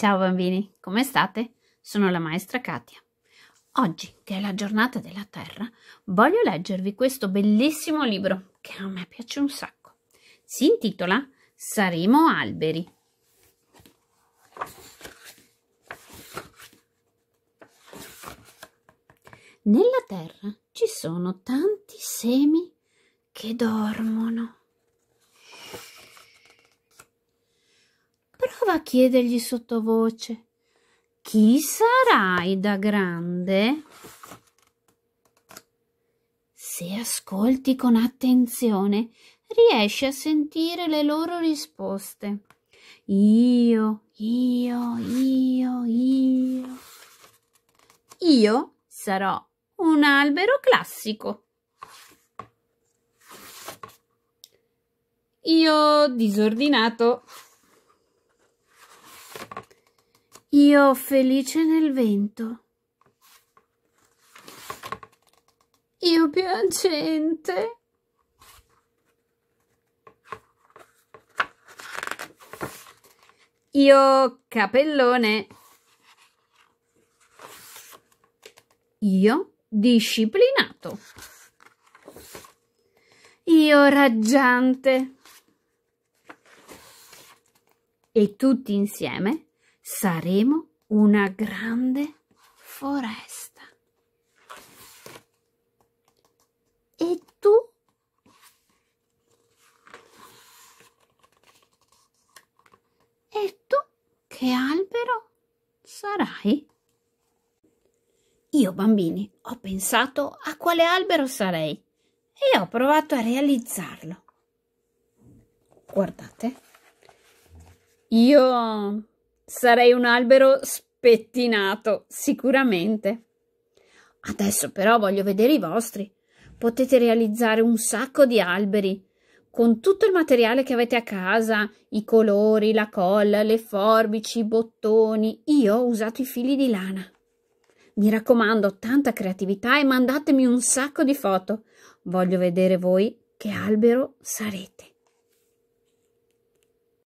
Ciao bambini, come state? Sono la maestra Katia. Oggi, che è la giornata della Terra, voglio leggervi questo bellissimo libro che a me piace un sacco. Si intitola Saremo alberi. Nella Terra ci sono tanti semi che dormono. prova a chiedergli sottovoce chi sarai da grande? Se ascolti con attenzione, riesci a sentire le loro risposte. Io, io, io, io. Io sarò un albero classico. Io disordinato. Io felice nel vento. Io piangente. Io capellone. Io disciplinato. Io raggiante. E tutti insieme saremo una grande foresta. E tu? E tu che albero sarai? Io, bambini, ho pensato a quale albero sarei e ho provato a realizzarlo. Guardate, io sarei un albero spettinato, sicuramente. Adesso però voglio vedere i vostri. Potete realizzare un sacco di alberi con tutto il materiale che avete a casa, i colori, la colla, le forbici, i bottoni. Io ho usato i fili di lana. Mi raccomando, tanta creatività e mandatemi un sacco di foto. Voglio vedere voi che albero sarete.